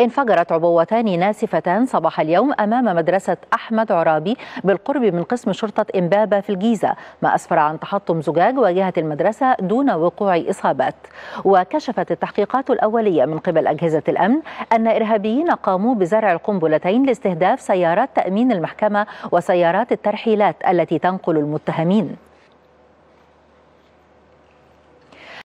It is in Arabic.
انفجرت عبوتان ناسفتان صباح اليوم أمام مدرسة أحمد عرابي بالقرب من قسم شرطة إمبابة في الجيزة ما أسفر عن تحطم زجاج واجهة المدرسة دون وقوع إصابات وكشفت التحقيقات الأولية من قبل أجهزة الأمن أن إرهابيين قاموا بزرع القنبلتين لاستهداف سيارات تأمين المحكمة وسيارات الترحيلات التي تنقل المتهمين